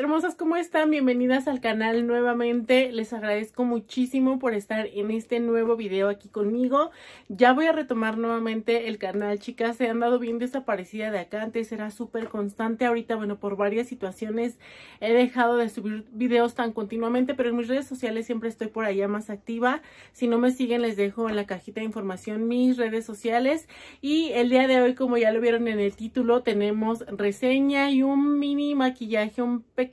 Hermosas, ¿cómo están? Bienvenidas al canal nuevamente. Les agradezco muchísimo por estar en este nuevo video aquí conmigo. Ya voy a retomar nuevamente el canal, chicas. Se han dado bien desaparecida de acá. Antes era súper constante. Ahorita, bueno, por varias situaciones he dejado de subir videos tan continuamente, pero en mis redes sociales siempre estoy por allá más activa. Si no me siguen, les dejo en la cajita de información mis redes sociales. Y el día de hoy, como ya lo vieron en el título, tenemos reseña y un mini maquillaje, un pequeño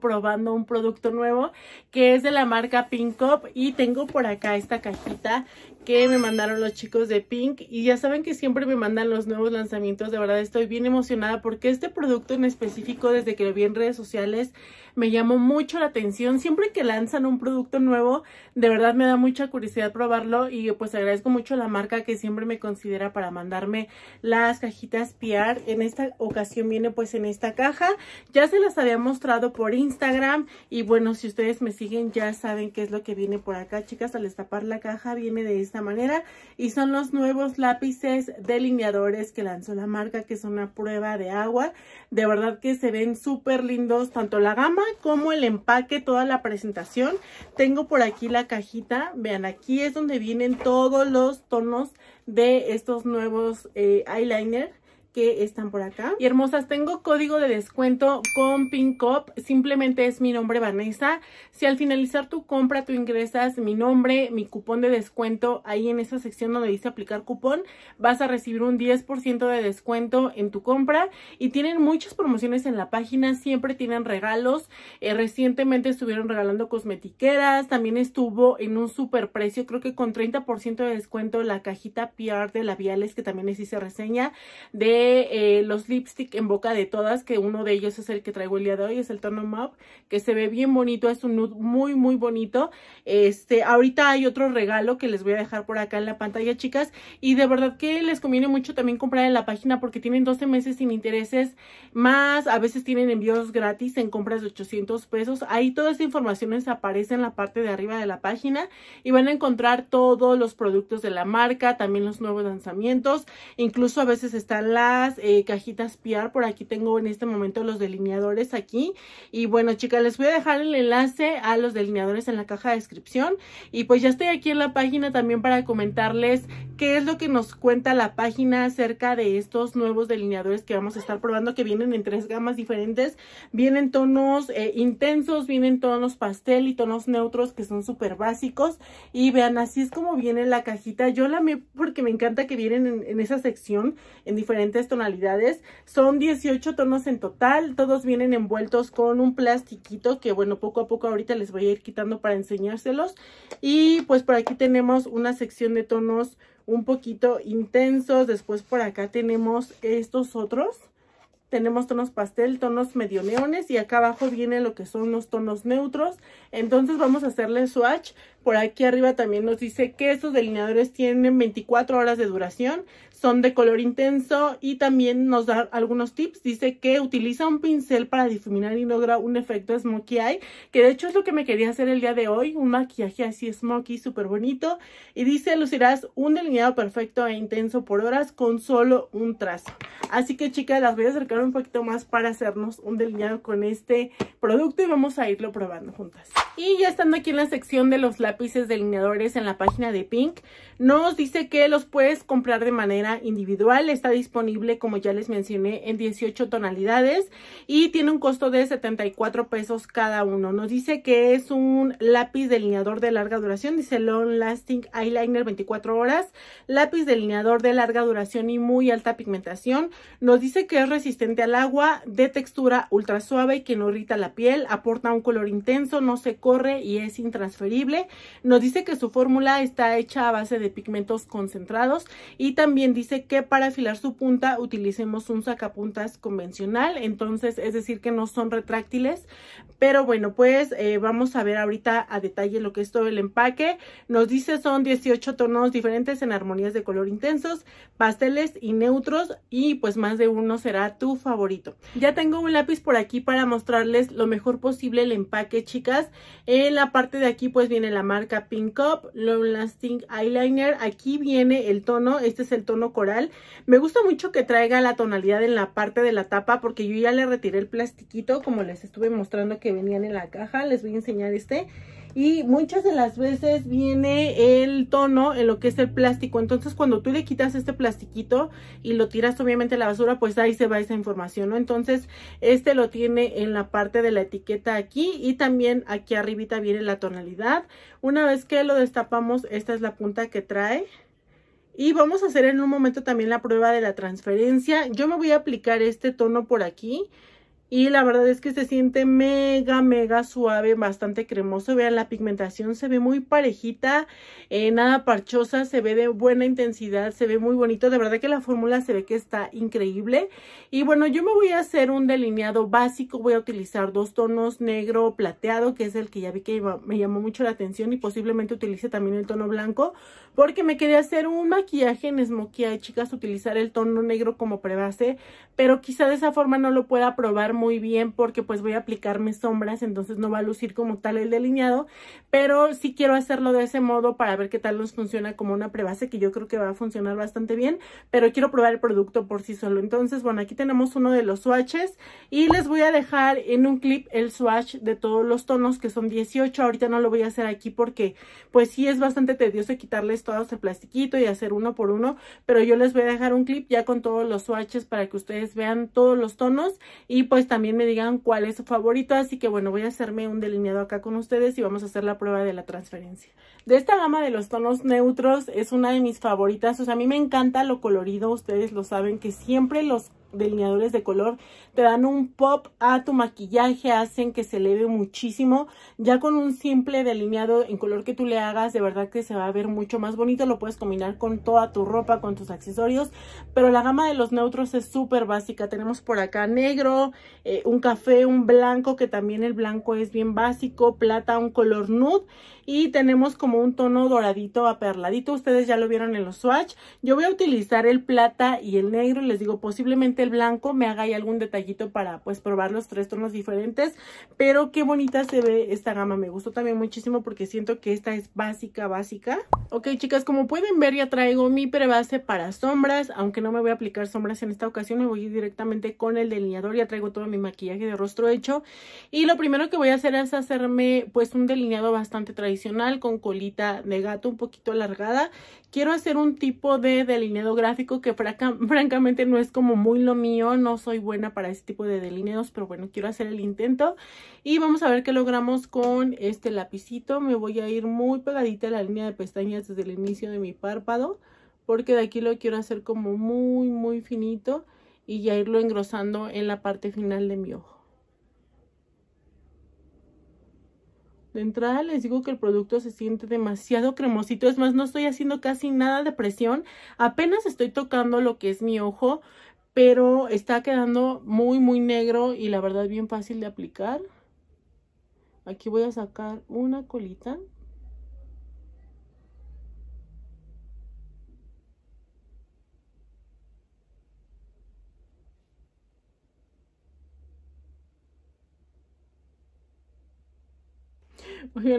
probando un producto nuevo que es de la marca Pink Up y tengo por acá esta cajita que me mandaron los chicos de Pink y ya saben que siempre me mandan los nuevos lanzamientos, de verdad estoy bien emocionada porque este producto en específico desde que lo vi en redes sociales me llamó mucho la atención. Siempre que lanzan un producto nuevo, de verdad me da mucha curiosidad probarlo y pues agradezco mucho a la marca que siempre me considera para mandarme las cajitas PR. En esta ocasión viene pues en esta caja. Ya se las había mostrado por Instagram y bueno, si ustedes me siguen ya saben qué es lo que viene por acá, chicas. Al destapar la caja viene de esta manera y son los nuevos lápices delineadores que lanzó la marca, que es una prueba de agua. De verdad que se ven súper lindos, tanto la gama como el empaque, toda la presentación. Tengo por aquí la cajita, vean, aquí es donde vienen todos los tonos de estos nuevos eh, eyeliner que están por acá. Y hermosas, tengo código de descuento con Pinkop Simplemente es mi nombre Vanessa. Si al finalizar tu compra tú ingresas mi nombre, mi cupón de descuento, ahí en esa sección donde dice aplicar cupón, vas a recibir un 10% de descuento en tu compra. Y tienen muchas promociones en la página, siempre tienen regalos. Eh, recientemente estuvieron regalando cosmetiqueras, también estuvo en un super precio, creo que con 30% de descuento la cajita PR de labiales que también les hice reseña de eh, los lipstick en boca de todas, que uno de ellos es el que traigo el día de hoy, es el tono Up, que se ve bien bonito, es un nude muy, muy bonito. Este, ahorita hay otro regalo que les voy a dejar por acá en la pantalla, chicas, y de verdad que les conviene mucho también comprar en la página porque tienen 12 meses sin intereses más, a veces tienen envíos gratis en compras de 800 pesos. Ahí toda esta información les aparece en la parte de arriba de la página y van a encontrar todos los productos de la marca, también los nuevos lanzamientos, incluso a veces están las cajitas eh, PR. Por aquí tengo en este momento los delineadores aquí. Y bueno, chicas, les voy a dejar el enlace a los delineadores en la caja de descripción. Y pues ya estoy aquí en la página también para comentarles qué es lo que nos cuenta la página acerca de estos nuevos delineadores que vamos a estar probando, que vienen en tres gamas diferentes. Vienen tonos eh, intensos, vienen tonos pastel y tonos neutros que son súper básicos. Y vean, así es como viene la cajita. Yo la amé porque me encanta que vienen en esa sección, en diferentes tonalidades. Son 18 tonos en total, todos vienen envueltos con un plastiquito que bueno, poco a poco ahorita les voy a ir quitando para enseñárselos. Y pues por aquí tenemos una sección de tonos un poquito intensos, después por acá tenemos estos otros tenemos tonos pastel, tonos medio neones y acá abajo viene lo que son los tonos neutros. Entonces vamos a hacerle swatch. Por aquí arriba también nos dice que estos delineadores tienen 24 horas de duración, son de color intenso y también nos da algunos tips. Dice que utiliza un pincel para difuminar y logra un efecto smokey eye, que de hecho es lo que me quería hacer el día de hoy, un maquillaje así smokey, súper bonito. Y dice, lucirás un delineado perfecto e intenso por horas con solo un trazo. Así que chicas, las voy a acercar un poquito más para hacernos un delineado con este producto y vamos a irlo probando juntas. Y ya estando aquí en la sección de los lápices delineadores en la página de Pink, nos dice que los puedes comprar de manera individual. Está disponible, como ya les mencioné, en 18 tonalidades y tiene un costo de 74 pesos cada uno. Nos dice que es un lápiz delineador de larga duración, dice Long Lasting Eyeliner 24 horas, lápiz delineador de larga duración y muy alta pigmentación. Nos dice que es resistente al agua, de textura ultra suave y que no irrita la piel, aporta un color intenso, no se corre y es intransferible. Nos dice que su fórmula está hecha a base de pigmentos concentrados y también dice que para afilar su punta utilicemos un sacapuntas convencional, entonces es decir que no son retráctiles, pero bueno, pues eh, vamos a ver ahorita a detalle lo que es todo el empaque. Nos dice son 18 tonos diferentes en armonías de color intensos, pasteles y neutros y pues más de uno será tu favorito. Ya tengo un lápiz por aquí para mostrarles lo mejor posible el empaque, chicas. En la parte de aquí pues viene la marca Pink Up, Long Lasting Eyeliner. Aquí viene el tono, este es el tono coral. Me gusta mucho que traiga la tonalidad en la parte de la tapa porque yo ya le retiré el plastiquito como les estuve mostrando que venían en la caja. Les voy a enseñar este y muchas de las veces viene el tono en lo que es el plástico. Entonces cuando tú le quitas este plastiquito y lo tiras obviamente a la basura, pues ahí se va esa información, ¿no? Entonces este lo tiene en la parte de la etiqueta aquí y también aquí arribita viene la tonalidad. Una vez que lo destapamos, esta es la punta que trae. Y vamos a hacer en un momento también la prueba de la transferencia. Yo me voy a aplicar este tono por aquí. Y la verdad es que se siente mega, mega suave, bastante cremoso. Vean, la pigmentación se ve muy parejita, eh, nada parchosa, se ve de buena intensidad, se ve muy bonito. De verdad que la fórmula se ve que está increíble. Y bueno, yo me voy a hacer un delineado básico. Voy a utilizar dos tonos negro plateado, que es el que ya vi que me llamó mucho la atención. Y posiblemente utilice también el tono blanco, porque me quería hacer un maquillaje en smokey. Chicas, utilizar el tono negro como prebase, pero quizá de esa forma no lo pueda probar muy bien porque pues voy a aplicarme sombras, entonces no va a lucir como tal el delineado, pero sí quiero hacerlo de ese modo para ver qué tal nos funciona como una prebase que yo creo que va a funcionar bastante bien, pero quiero probar el producto por sí solo. Entonces, bueno, aquí tenemos uno de los swatches y les voy a dejar en un clip el swatch de todos los tonos que son 18. Ahorita no lo voy a hacer aquí porque pues sí es bastante tedioso quitarles todos el plastiquito y hacer uno por uno, pero yo les voy a dejar un clip ya con todos los swatches para que ustedes vean todos los tonos y pues también me digan cuál es su favorito. Así que bueno, voy a hacerme un delineado acá con ustedes y vamos a hacer la prueba de la transferencia. De esta gama de los tonos neutros es una de mis favoritas. O sea, a mí me encanta lo colorido. Ustedes lo saben que siempre los delineadores de color te dan un pop a tu maquillaje, hacen que se eleve muchísimo. Ya con un simple delineado en color que tú le hagas, de verdad que se va a ver mucho más bonito. Lo puedes combinar con toda tu ropa, con tus accesorios. Pero la gama de los neutros es súper básica. Tenemos por acá negro, eh, un café, un blanco, que también el blanco es bien básico, plata, un color nude. Y tenemos como un tono doradito a perladito. Ustedes ya lo vieron en los swatch. Yo voy a utilizar el plata y el negro. Les digo, posiblemente blanco me haga algún detallito para pues probar los tres tonos diferentes. Pero qué bonita se ve esta gama, me gustó también muchísimo porque siento que esta es básica, básica. Ok chicas, como pueden ver ya traigo mi prebase para sombras, aunque no me voy a aplicar sombras en esta ocasión, me voy ir directamente con el delineador, ya traigo todo mi maquillaje de rostro hecho. Y lo primero que voy a hacer es hacerme pues un delineado bastante tradicional con colita de gato un poquito alargada. Quiero hacer un tipo de delineado gráfico que francamente no es como muy mío, no soy buena para este tipo de delineos, pero bueno, quiero hacer el intento. Y vamos a ver qué logramos con este lapicito. Me voy a ir muy pegadita a la línea de pestañas desde el inicio de mi párpado, porque de aquí lo quiero hacer como muy, muy finito y ya irlo engrosando en la parte final de mi ojo. De entrada les digo que el producto se siente demasiado cremosito, es más, no estoy haciendo casi nada de presión, apenas estoy tocando lo que es mi ojo, pero está quedando muy muy negro y la verdad bien fácil de aplicar. Aquí voy a sacar una colita.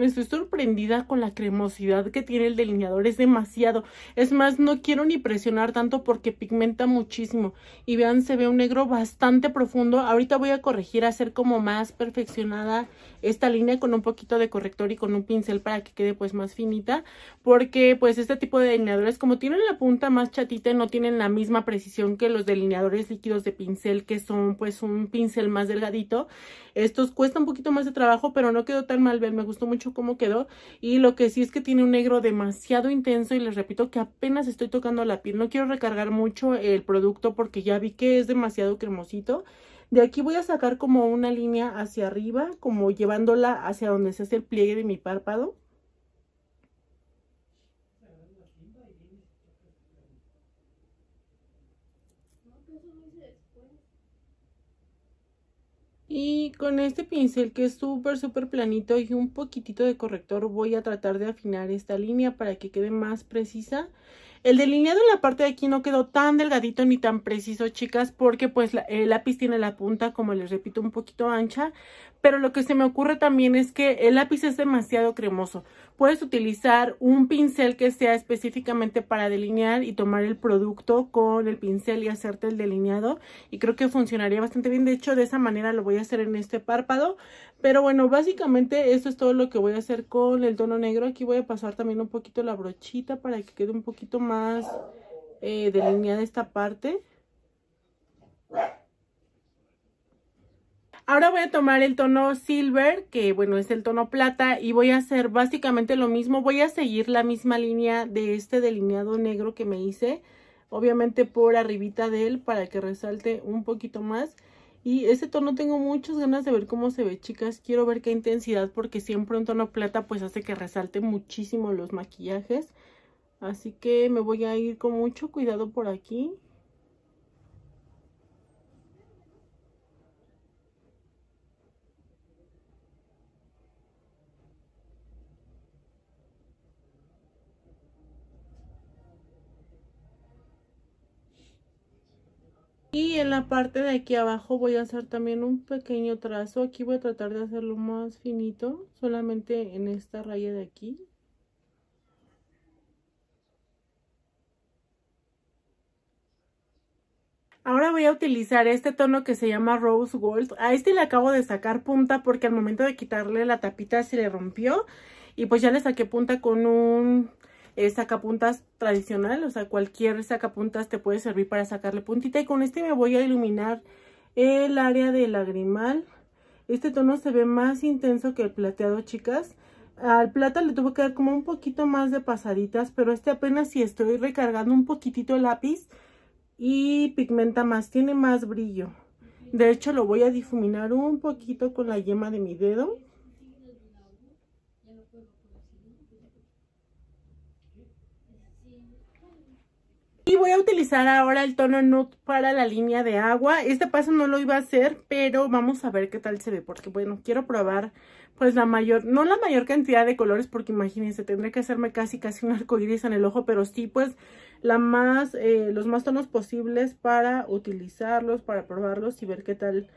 estoy sorprendida con la cremosidad que tiene el delineador, es demasiado. Es más, no quiero ni presionar tanto porque pigmenta muchísimo. Y vean, se ve un negro bastante profundo. Ahorita voy a corregir, a hacer como más perfeccionada esta línea con un poquito de corrector y con un pincel para que quede pues más finita. Porque pues este tipo de delineadores, como tienen la punta más chatita, no tienen la misma precisión que los delineadores líquidos de pincel, que son pues un pincel más delgadito. Estos cuesta un poquito más de trabajo, pero no quedó tan mal, ver me gusta gustó mucho cómo quedó y lo que sí es que tiene un negro demasiado intenso y les repito que apenas estoy tocando la piel. No quiero recargar mucho el producto porque ya vi que es demasiado cremosito. De aquí voy a sacar como una línea hacia arriba, como llevándola hacia donde se hace el pliegue de mi párpado. Y con este pincel que es súper, súper planito y un poquitito de corrector voy a tratar de afinar esta línea para que quede más precisa. El delineado en la parte de aquí no quedó tan delgadito ni tan preciso, chicas, porque pues el lápiz tiene la punta, como les repito, un poquito ancha. Pero lo que se me ocurre también es que el lápiz es demasiado cremoso. Puedes utilizar un pincel que sea específicamente para delinear y tomar el producto con el pincel y hacerte el delineado. Y creo que funcionaría bastante bien. De hecho, de esa manera lo voy a hacer en este párpado. Pero bueno, básicamente esto es todo lo que voy a hacer con el tono negro. Aquí voy a pasar también un poquito la brochita para que quede un poquito más eh, delineada esta parte. Ahora voy a tomar el tono silver, que bueno, es el tono plata, y voy a hacer básicamente lo mismo. Voy a seguir la misma línea de este delineado negro que me hice, obviamente por arribita de él, para que resalte un poquito más. Y ese tono tengo muchas ganas de ver cómo se ve, chicas. Quiero ver qué intensidad, porque siempre un tono plata pues hace que resalte muchísimo los maquillajes. Así que me voy a ir con mucho cuidado por aquí. y en la parte de aquí abajo voy a hacer también un pequeño trazo aquí voy a tratar de hacerlo más finito solamente en esta raya de aquí Ahora voy a utilizar este tono que se llama Rose Gold. A este le acabo de sacar punta porque al momento de quitarle la tapita se le rompió. Y pues ya le saqué punta con un eh, sacapuntas tradicional, o sea, cualquier sacapuntas te puede servir para sacarle puntita. Y con este me voy a iluminar el área del lagrimal. Este tono se ve más intenso que el plateado, chicas. Al plata le tuve que dar como un poquito más de pasaditas, pero este apenas si estoy recargando un poquitito el lápiz y pigmenta más, tiene más brillo. De hecho lo voy a difuminar un poquito con la yema de mi dedo. voy a utilizar ahora el tono nude para la línea de agua. Este paso no lo iba a hacer, pero vamos a ver qué tal se ve. Porque, bueno, quiero probar, pues, la mayor... No la mayor cantidad de colores, porque imagínense, tendré que hacerme casi, casi un arco iris en el ojo. Pero sí, pues, la más, eh, los más tonos posibles para utilizarlos, para probarlos y ver qué tal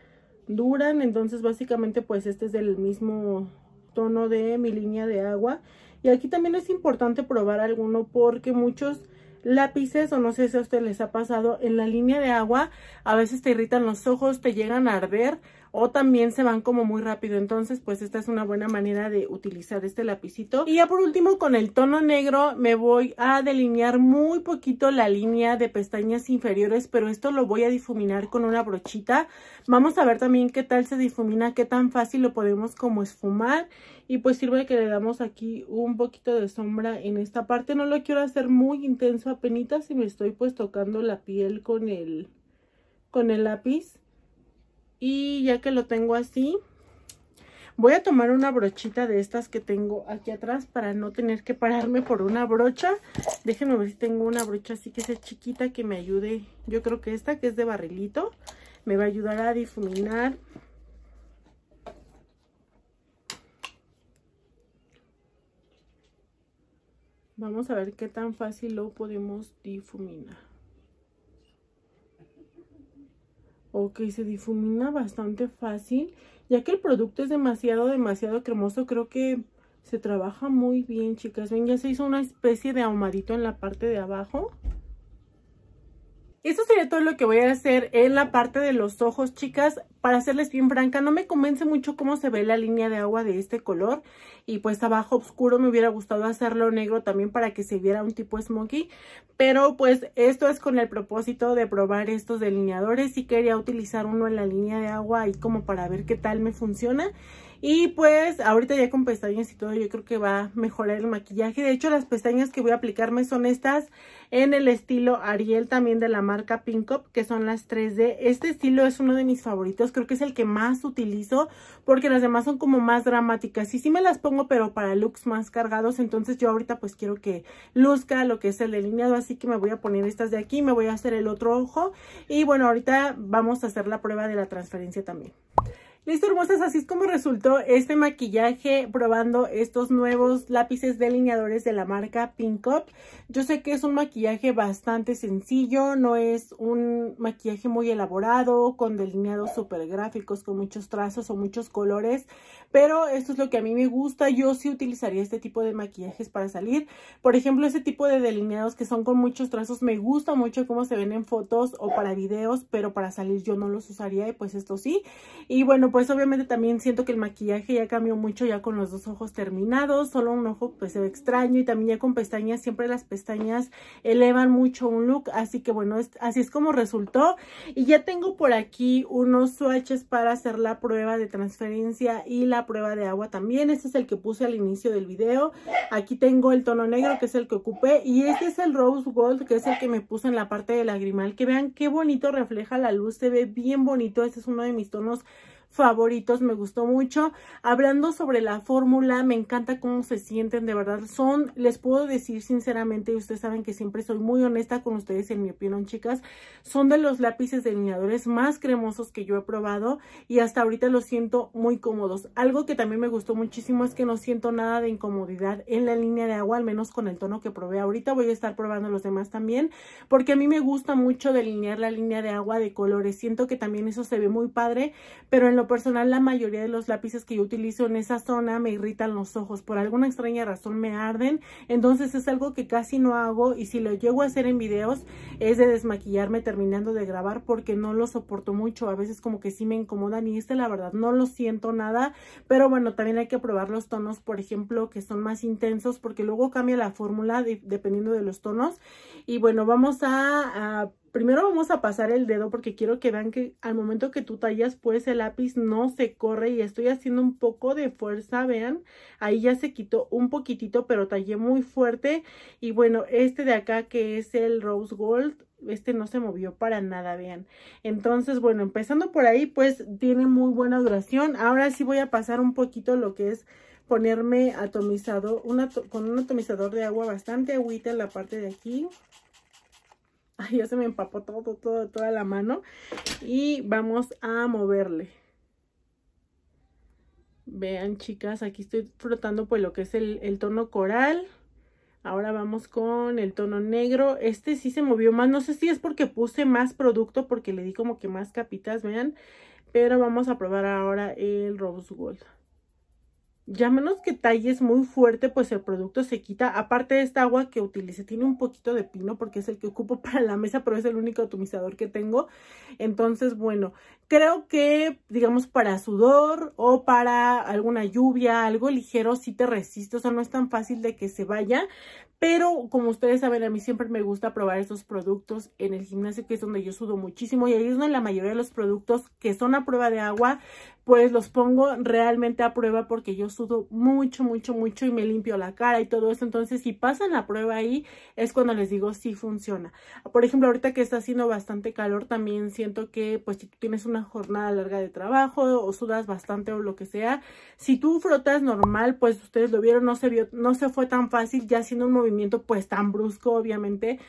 duran. Entonces, básicamente, pues, este es del mismo tono de mi línea de agua. Y aquí también es importante probar alguno porque muchos lápices o no sé si a usted les ha pasado en la línea de agua a veces te irritan los ojos te llegan a arder o también se van como muy rápido. Entonces, pues esta es una buena manera de utilizar este lapicito. Y ya por último, con el tono negro me voy a delinear muy poquito la línea de pestañas inferiores, pero esto lo voy a difuminar con una brochita. Vamos a ver también qué tal se difumina, qué tan fácil lo podemos como esfumar. Y pues sirve que le damos aquí un poquito de sombra en esta parte. No lo quiero hacer muy intenso apenas Si me estoy pues tocando la piel con el, con el lápiz. Y ya que lo tengo así, voy a tomar una brochita de estas que tengo aquí atrás para no tener que pararme por una brocha. Déjenme ver si tengo una brocha así que sea chiquita que me ayude. Yo creo que esta que es de barrilito me va a ayudar a difuminar. Vamos a ver qué tan fácil lo podemos difuminar. Ok, se difumina bastante fácil. Ya que el producto es demasiado, demasiado cremoso, creo que se trabaja muy bien, chicas. Ven, ya se hizo una especie de ahumadito en la parte de abajo. Eso sería todo lo que voy a hacer en la parte de los ojos, chicas. Para serles bien franca, no me convence mucho cómo se ve la línea de agua de este color. Y pues abajo oscuro me hubiera gustado hacerlo negro también para que se viera un tipo smoky. Pero pues esto es con el propósito de probar estos delineadores. y quería utilizar uno en la línea de agua y como para ver qué tal me funciona. Y pues ahorita ya con pestañas y todo yo creo que va a mejorar el maquillaje. De hecho las pestañas que voy a aplicarme son estas en el estilo Ariel también de la marca Pink Up que son las 3D. Este estilo es uno de mis favoritos, creo que es el que más utilizo porque las demás son como más dramáticas. Y sí me las pongo pero para looks más cargados, entonces yo ahorita pues quiero que luzca lo que es el delineado. Así que me voy a poner estas de aquí, me voy a hacer el otro ojo y bueno ahorita vamos a hacer la prueba de la transferencia también. Listo, hermosas, así es como resultó este maquillaje probando estos nuevos lápices delineadores de la marca Pink Up. Yo sé que es un maquillaje bastante sencillo, no es un maquillaje muy elaborado, con delineados súper gráficos, con muchos trazos o muchos colores, pero esto es lo que a mí me gusta. Yo sí utilizaría este tipo de maquillajes para salir. Por ejemplo, este tipo de delineados que son con muchos trazos me gusta mucho cómo se ven en fotos o para videos, pero para salir yo no los usaría y pues esto sí. Y bueno, pues obviamente también siento que el maquillaje ya cambió mucho ya con los dos ojos terminados, solo un ojo pues se ve extraño y también ya con pestañas, siempre las pestañas elevan mucho un look, así que bueno, así es como resultó. Y ya tengo por aquí unos swatches para hacer la prueba de transferencia y la prueba de agua también. Este es el que puse al inicio del video. Aquí tengo el tono negro que es el que ocupé y este es el Rose Gold que es el que me puse en la parte de lagrimal. Que vean qué bonito refleja la luz, se ve bien bonito. Este es uno de mis tonos favoritos, me gustó mucho. Hablando sobre la fórmula, me encanta cómo se sienten, de verdad son, les puedo decir sinceramente, y ustedes saben que siempre soy muy honesta con ustedes en mi opinión, chicas, son de los lápices delineadores más cremosos que yo he probado y hasta ahorita los siento muy cómodos. Algo que también me gustó muchísimo es que no siento nada de incomodidad en la línea de agua, al menos con el tono que probé ahorita, voy a estar probando los demás también, porque a mí me gusta mucho delinear la línea de agua de colores, siento que también eso se ve muy padre, pero en personal, la mayoría de los lápices que yo utilizo en esa zona me irritan los ojos. Por alguna extraña razón me arden. Entonces es algo que casi no hago y si lo llego a hacer en videos es de desmaquillarme terminando de grabar porque no lo soporto mucho. A veces como que sí me incomodan y este la verdad no lo siento nada. Pero bueno, también hay que probar los tonos, por ejemplo, que son más intensos porque luego cambia la fórmula dependiendo de los tonos. Y bueno, vamos a primero vamos a pasar el dedo porque quiero que vean que al momento que tú tallas pues el lápiz no se corre y estoy haciendo un poco de fuerza, vean, ahí ya se quitó un poquitito pero tallé muy fuerte y bueno este de acá que es el Rose Gold este no se movió para nada, vean. Entonces, bueno, empezando por ahí, pues tiene muy buena duración. Ahora sí voy a pasar un poquito lo que es ponerme atomizado con un atomizador de agua, bastante agüita en la parte de aquí. Ay, ya se me empapó todo, todo, toda la mano. Y vamos a moverle. Vean, chicas, aquí estoy frotando, pues lo que es el, el tono coral. Ahora vamos con el tono negro. Este sí se movió más. No sé si es porque puse más producto, porque le di como que más capitas, vean. Pero vamos a probar ahora el Rose Gold ya menos que talles muy fuerte, pues el producto se quita. Aparte de esta agua que utilicé, tiene un poquito de pino porque es el que ocupo para la mesa, pero es el único atomizador que tengo. Entonces, bueno, creo que, digamos, para sudor o para alguna lluvia, algo ligero, sí te resisto o sea, no es tan fácil de que se vaya, pero como ustedes saben, a mí siempre me gusta probar esos productos en el gimnasio, que es donde yo sudo muchísimo, y ahí es donde la mayoría de los productos que son a prueba de agua, pues los pongo realmente a prueba porque yo sudo mucho, mucho, mucho y me limpio la cara y todo eso, entonces si pasan la prueba ahí, es cuando les digo si funciona. Por ejemplo, ahorita que está haciendo bastante calor, también siento que, pues, si tú tienes una jornada larga de trabajo o sudas bastante o lo que sea. Si tú frotas normal, pues ustedes lo vieron, no se vio, no se fue tan fácil, ya haciendo un movimiento pues tan brusco, obviamente,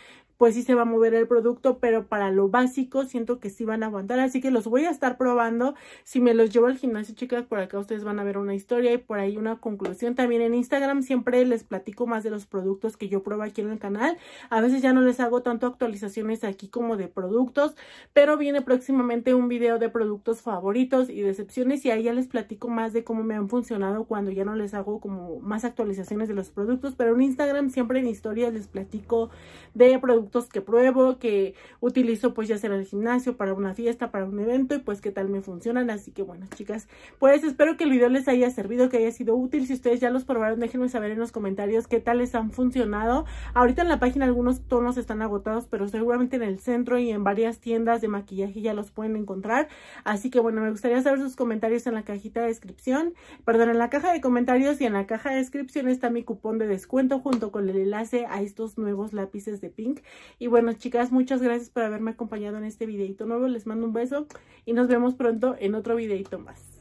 pues sí se va a mover el producto, pero para lo básico siento que sí van a aguantar, así que los voy a estar probando. Si me los llevo al gimnasio, chicas, por acá ustedes van a ver una historia y por ahí una conclusión. También en Instagram siempre les platico más de los productos que yo pruebo aquí en el canal. A veces ya no les hago tanto actualizaciones aquí como de productos, pero viene próximamente un video de productos favoritos y decepciones y ahí ya les platico más de cómo me han funcionado cuando ya no les hago como más actualizaciones de los productos, pero en Instagram siempre en historia les platico de productos que pruebo, que utilizo pues ya sea en el gimnasio, para una fiesta, para un evento y pues qué tal me funcionan. Así que bueno, chicas, pues espero que el video les haya servido, que haya sido útil. Si ustedes ya los probaron, déjenme saber en los comentarios qué tal les han funcionado. Ahorita en la página algunos tonos están agotados, pero seguramente en el centro y en varias tiendas de maquillaje ya los pueden encontrar. Así que bueno, me gustaría saber sus comentarios en la cajita de descripción, perdón, en la caja de comentarios y en la caja de descripción está mi cupón de descuento junto con el enlace a estos nuevos lápices de Pink y bueno, chicas, muchas gracias por haberme acompañado en este videito nuevo. Les mando un beso y nos vemos pronto en otro videito más.